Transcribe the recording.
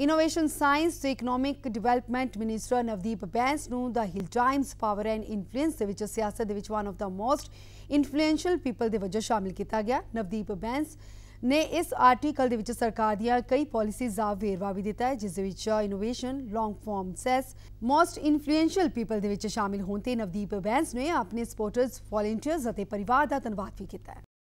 innovation science economic development minister Navdeep Bains the Hill Times power and influence सियासत one of the most influential people के वजह शामिल किया गया नवदीप बैंस ने इस आर्टिकल सरकार दई पॉलिसीज का वेरवा भी दिता है जिस इनोवेशन लोंग फॉर्म सैस मोस्ट इनफ्लुएंशियल पीपल शामिल होने नवदीप बैंस ने अपने सपोर्टर्स वॉलेंटियर्स परिवार का धनवाद भी किया